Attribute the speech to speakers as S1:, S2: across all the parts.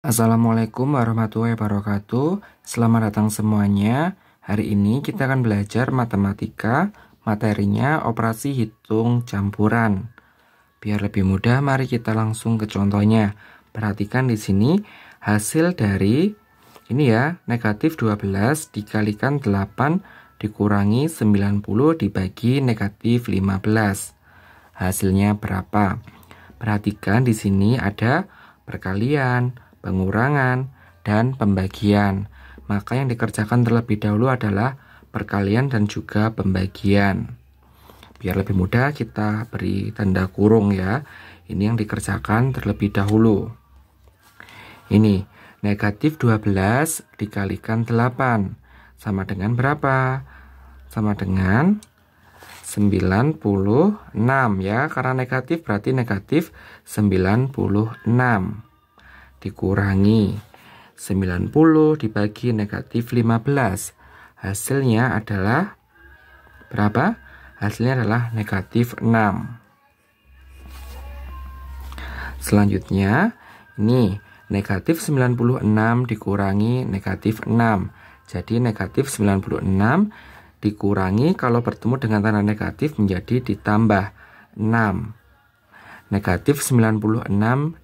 S1: Assalamualaikum warahmatullahi wabarakatuh. Selamat datang semuanya. Hari ini kita akan belajar matematika, materinya operasi hitung campuran. Biar lebih mudah, mari kita langsung ke contohnya. Perhatikan di sini hasil dari ini ya, negatif 12 dikalikan 8 dikurangi 90 dibagi negatif 15. Hasilnya berapa? Perhatikan di sini ada perkalian, pengurangan, dan pembagian. Maka yang dikerjakan terlebih dahulu adalah perkalian dan juga pembagian. Biar lebih mudah kita beri tanda kurung ya. Ini yang dikerjakan terlebih dahulu. Ini negatif 12 dikalikan 8 sama dengan berapa? Sama dengan 96 ya karena negatif berarti negatif 96 dikurangi 90 dibagi negatif 15 hasilnya adalah berapa? hasilnya adalah negatif 6 selanjutnya ini negatif 96 dikurangi negatif 6 jadi negatif 96 dikurangi kalau bertemu dengan tanda negatif menjadi ditambah 6 Negatif 96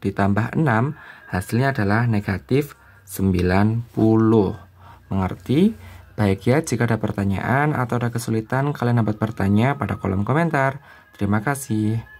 S1: ditambah 6 hasilnya adalah negatif 90. Mengerti? Baik ya, jika ada pertanyaan atau ada kesulitan, kalian dapat bertanya pada kolom komentar. Terima kasih.